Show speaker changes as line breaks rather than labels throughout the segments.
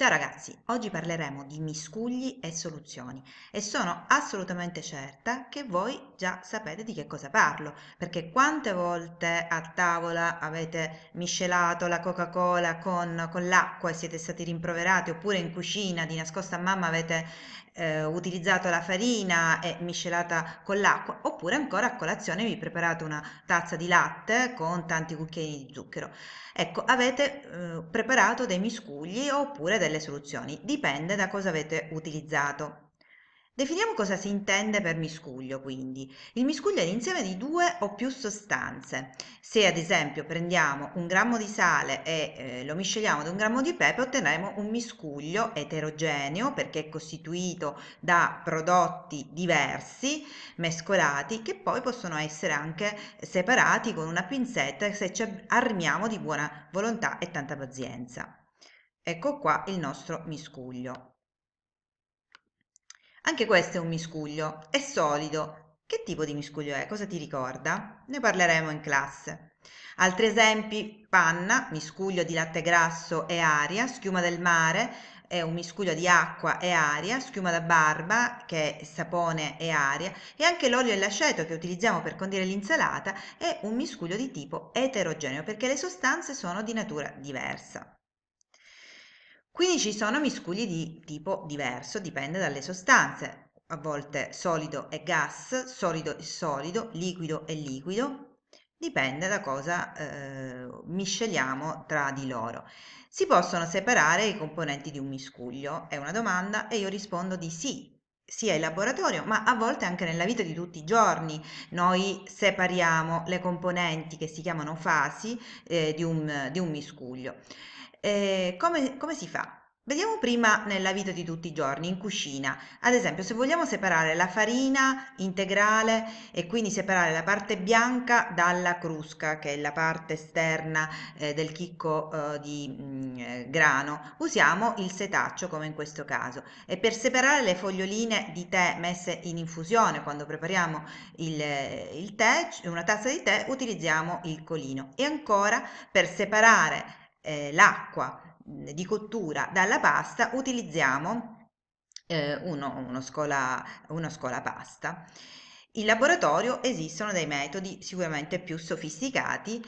Ciao ragazzi, oggi parleremo di miscugli e soluzioni e sono assolutamente certa che voi già sapete di che cosa parlo, perché quante volte a tavola avete miscelato la Coca-Cola con, con l'acqua e siete stati rimproverati, oppure in cucina di nascosta a mamma avete eh, utilizzato la farina e miscelata con l'acqua, oppure ancora a colazione vi preparate una tazza di latte con tanti cucchiaini di zucchero. Ecco, avete eh, preparato dei miscugli oppure delle soluzioni, dipende da cosa avete utilizzato. Definiamo cosa si intende per miscuglio, quindi. Il miscuglio è l'insieme di due o più sostanze. Se ad esempio prendiamo un grammo di sale e eh, lo misceliamo ad un grammo di pepe, otterremo un miscuglio eterogeneo perché è costituito da prodotti diversi, mescolati, che poi possono essere anche separati con una pinzetta se ci armiamo di buona volontà e tanta pazienza. Ecco qua il nostro miscuglio. Anche questo è un miscuglio, è solido. Che tipo di miscuglio è? Cosa ti ricorda? Ne parleremo in classe. Altri esempi, panna, miscuglio di latte grasso e aria, schiuma del mare, è un miscuglio di acqua e aria, schiuma da barba che è sapone e aria e anche l'olio e l'aceto che utilizziamo per condire l'insalata è un miscuglio di tipo eterogeneo perché le sostanze sono di natura diversa. Quindi ci sono miscugli di tipo diverso, dipende dalle sostanze, a volte solido e gas, solido e solido, liquido e liquido, dipende da cosa eh, misceliamo tra di loro. Si possono separare i componenti di un miscuglio? È una domanda e io rispondo di sì, sia in laboratorio, ma a volte anche nella vita di tutti i giorni. Noi separiamo le componenti che si chiamano fasi eh, di, un, di un miscuglio eh, come, come si fa? Vediamo prima nella vita di tutti i giorni, in cucina. Ad esempio, se vogliamo separare la farina integrale e quindi separare la parte bianca dalla crusca, che è la parte esterna eh, del chicco eh, di mh, mm, eh, grano, usiamo il setaccio come in questo caso. E per separare le foglioline di tè messe in infusione quando prepariamo il, il tè, una tazza di tè, utilizziamo il colino. E ancora per separare eh, l'acqua mm, di cottura dalla pasta utilizziamo eh, uno, uno, scola, uno scola pasta. In laboratorio esistono dei metodi sicuramente più sofisticati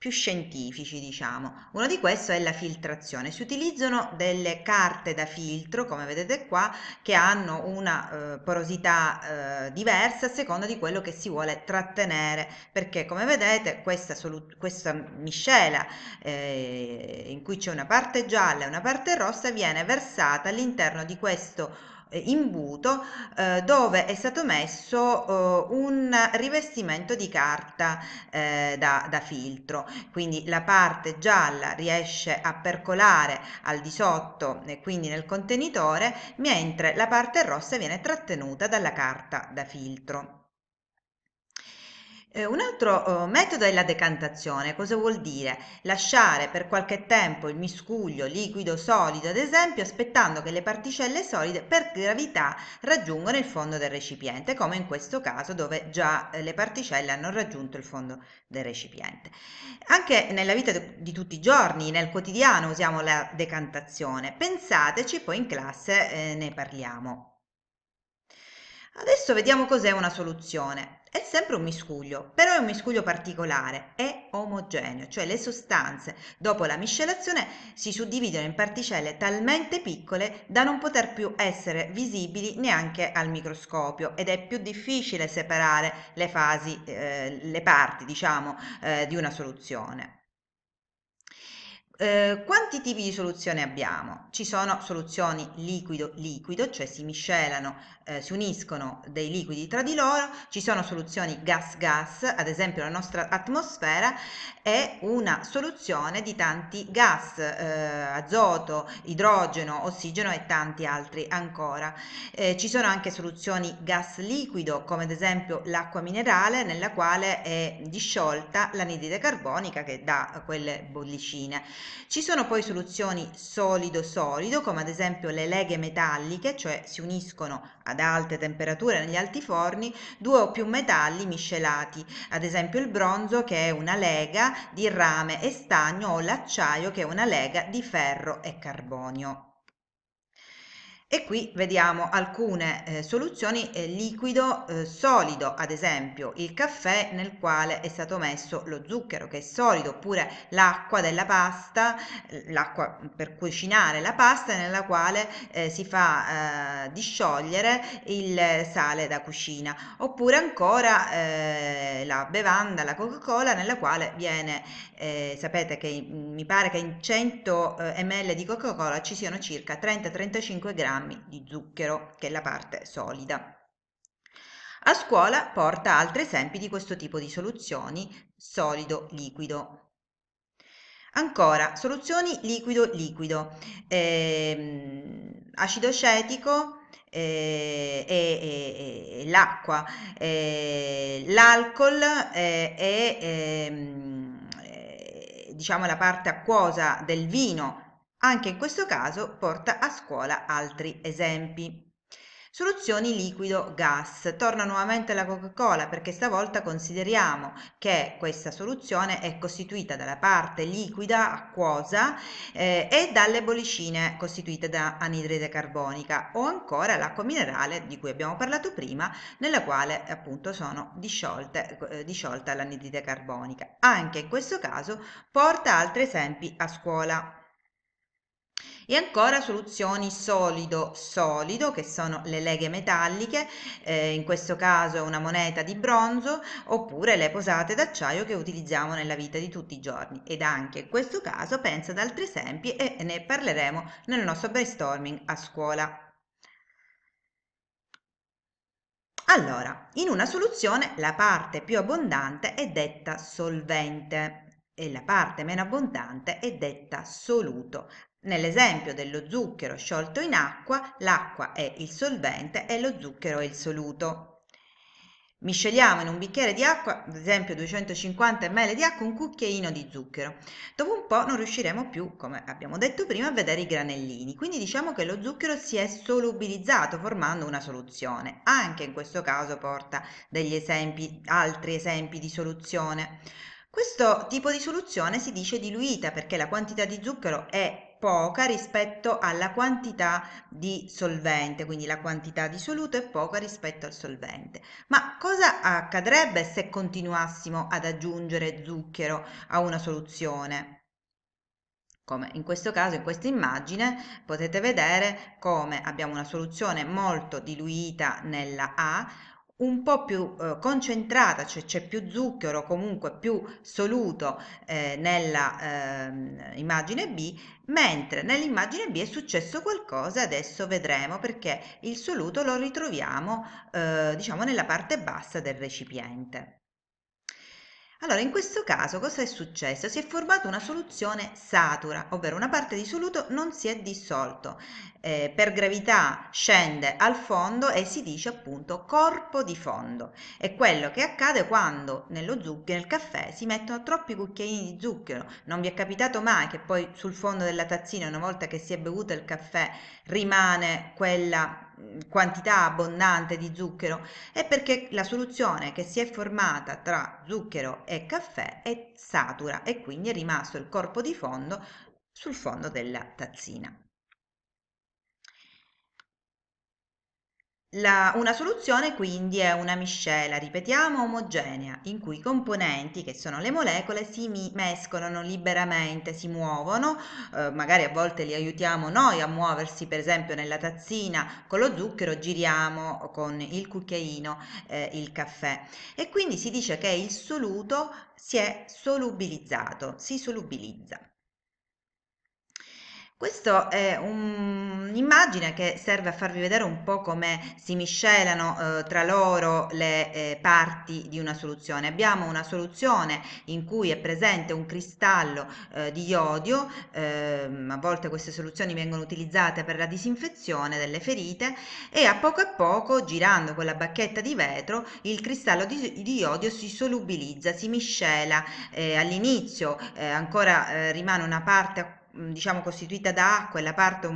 più scientifici, diciamo. Uno di questi è la filtrazione. Si utilizzano delle carte da filtro, come vedete qua, che hanno una eh, porosità eh, diversa a seconda di quello che si vuole trattenere, perché come vedete questa, questa miscela eh, in cui c'è una parte gialla e una parte rossa viene versata all'interno di questo imbuto eh, dove è stato messo eh, un rivestimento di carta eh, da, da, filtro quindi la parte gialla riesce a percolare al di sotto e quindi nel contenitore mentre la parte rossa viene trattenuta dalla carta da filtro eh, un altro eh, metodo è la decantazione. Cosa vuol dire? Lasciare per qualche tempo il miscuglio liquido solido, ad esempio, aspettando che le particelle solide per gravità raggiungano il fondo del recipiente, come in questo caso dove già eh, le particelle hanno raggiunto il fondo del recipiente. Anche nella vita di tutti i giorni, nel quotidiano, usiamo la decantazione. Pensateci, poi in classe eh, ne parliamo. Adesso vediamo cos'è una soluzione è sempre un miscuglio, però è un miscuglio particolare, è omogeneo, cioè le sostanze dopo la miscelazione si suddividono in particelle talmente piccole da non poter più essere visibili neanche al microscopio ed è più difficile separare le fasi, eh, le parti diciamo eh, di una soluzione. Eh, quanti tipi di soluzione abbiamo? Ci sono soluzioni liquido-liquido, cioè si miscelano, eh, si uniscono dei liquidi tra di loro, ci sono soluzioni gas-gas, ad esempio la nostra atmosfera è una soluzione di tanti gas, eh, azoto, idrogeno, ossigeno e tanti altri ancora. Eh, ci sono anche soluzioni gas-liquido, come ad esempio l'acqua minerale nella quale è disciolta l'anidride carbonica che dà quelle bollicine. Ci sono poi soluzioni solido-solido, come ad esempio le leghe metalliche, cioè si uniscono ad alte temperature negli alti forni, due o più metalli miscelati, ad esempio il bronzo che è una lega di rame e stagno o l'acciaio che è una lega di ferro e carbonio. E qui vediamo alcune eh, soluzioni eh, liquido eh, solido, ad esempio il caffè nel quale è stato messo lo zucchero che è solido, oppure l'acqua della pasta, l'acqua per cucinare la pasta nella quale eh, si fa eh, disciogliere il sale da cucina, oppure ancora eh, la bevanda, la Coca-Cola nella quale viene, sapete che mi pare che in 100 ml di Coca-Cola ci siano circa 30-35 grammi grammi di zucchero, che è la parte solida. A scuola porta altri esempi di questo tipo di soluzioni solido-liquido. Ancora, soluzioni liquido-liquido, eh, acido acetico eh, e, e, l'acqua, eh, l'alcol eh, e ehm, eh, diciamo la parte acquosa del vino anche in questo caso porta a scuola altri esempi. Soluzioni liquido-gas. Torna nuovamente la Coca-Cola perché stavolta consideriamo che questa soluzione è costituita dalla parte liquida acquosa eh, e dalle bollicine costituite da anidride carbonica o ancora l'acqua minerale di cui abbiamo parlato prima nella quale appunto sono disciolte, eh, disciolta l'anidride carbonica. Anche in questo caso porta altri esempi a scuola e ancora soluzioni solido-solido che sono le leghe metalliche, eh, in questo caso una moneta di bronzo oppure le posate d'acciaio che utilizziamo nella vita di tutti i giorni ed anche in questo caso pensa ad altri esempi e ne parleremo nel nostro brainstorming a scuola. Allora, in una soluzione la parte più abbondante è detta solvente e la parte meno abbondante è detta soluto, Nell'esempio dello zucchero sciolto in acqua, l'acqua è il solvente e lo zucchero è il soluto. Misceliamo in un bicchiere di acqua, ad esempio 250 ml di acqua, un cucchiaino di zucchero. Dopo un po' non riusciremo più, come abbiamo detto prima, a vedere i granellini. Quindi diciamo che lo zucchero si è solubilizzato formando una soluzione. Anche in questo caso porta degli esempi, altri esempi di soluzione. Questo tipo di soluzione si dice diluita perché la quantità di zucchero è poca rispetto alla quantità di solvente, quindi la quantità di soluto è poca rispetto al solvente. Ma cosa accadrebbe se continuassimo ad aggiungere zucchero a una soluzione? Come in questo caso, in questa immagine, potete vedere come abbiamo una soluzione molto diluita nella A, un po' più eh, concentrata, cioè c'è più zucchero, comunque più soluto eh, nella eh, immagine B, mentre nell'immagine B è successo qualcosa, adesso vedremo perché il soluto lo ritroviamo eh, diciamo nella parte bassa del recipiente. Allora, in questo caso cosa è successo? Si è formata una soluzione satura, ovvero una parte di soluto non si è dissolto, eh, per gravità scende al fondo e si dice appunto corpo di fondo. È quello che accade quando nello zucchero, nel caffè, si mettono troppi cucchiaini di zucchero. Non vi è capitato mai che poi sul fondo della tazzina, una volta che si è bevuto il caffè, rimane quella quantità abbondante di zucchero è perché la soluzione che si è formata tra zucchero e caffè è satura e quindi è rimasto il corpo di fondo sul fondo della tazzina. La- una soluzione quindi è una miscela, ripetiamo, omogenea, in cui i componenti, che sono le molecole, si mescolano liberamente, si muovono, eh, magari a volte li aiutiamo noi a muoversi, per esempio nella tazzina con lo zucchero giriamo con il cucchiaino eh, il caffè e quindi si dice che il soluto si è solubilizzato, si solubilizza. Questo è un'immagine che serve a farvi vedere un po' come si miscelano eh, tra loro le eh, parti di una soluzione. Abbiamo una soluzione in cui è presente un cristallo eh, di iodio, ehm, a volte queste soluzioni vengono utilizzate per la disinfezione delle ferite e a poco a poco, girando con la bacchetta di vetro, il cristallo di, di iodio si solubilizza, si miscela. Eh, all'inizio eh, ancora eh, rimane una parte Mm, diciamo costituita da acqua e la parte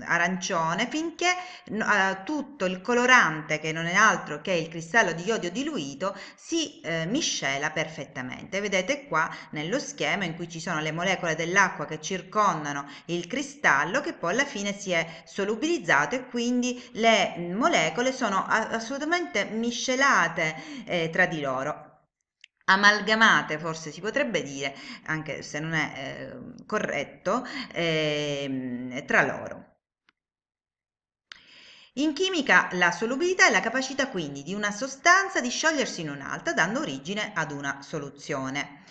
arancione finché eh, tutto il colorante che non è altro che il cristallo di iodio diluito si eh, miscela perfettamente vedete qua nello schema in cui ci sono le molecole dell'acqua che circondano il cristallo che poi alla fine si è solubilizzato e quindi le molecole sono assolutamente miscelate eh, tra di loro amalgamate, forse si potrebbe dire, anche se non è eh, corretto, eh, tra loro. In chimica la solubilità è la capacità quindi di una sostanza di sciogliersi in un'altra dando origine ad una soluzione.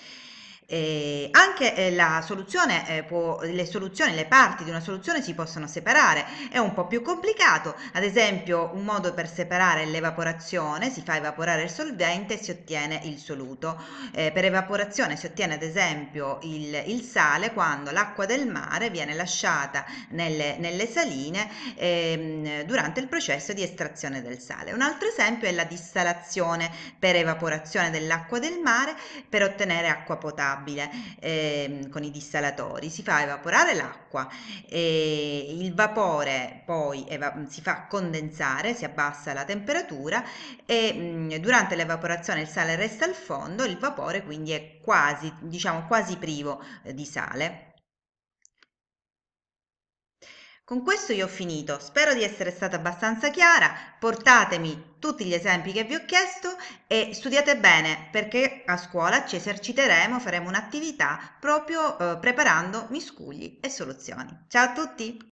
E eh, anche eh, la soluzione eh, può, le soluzioni, le parti di una soluzione si possono separare, è un po' più complicato, ad esempio un modo per separare l'evaporazione, si fa evaporare il solvente e si ottiene il soluto. Eh, per evaporazione si ottiene ad esempio il, il sale quando l'acqua del mare viene lasciata nelle, nelle saline ehm, durante il processo di estrazione del sale. Un altro esempio è la dissalazione per evaporazione dell'acqua del mare per ottenere acqua potabile potabile eh, con i dissalatori, si fa evaporare l'acqua, e il vapore poi si fa condensare, si abbassa la temperatura e mh, mm, durante l'evaporazione il sale resta al fondo, il vapore quindi è quasi, diciamo, quasi privo eh, di sale. Con questo io ho finito, spero di essere stata abbastanza chiara, portatemi tutti gli esempi che vi ho chiesto e studiate bene perché a scuola ci eserciteremo, faremo un'attività proprio eh, preparando miscugli e soluzioni. Ciao a tutti!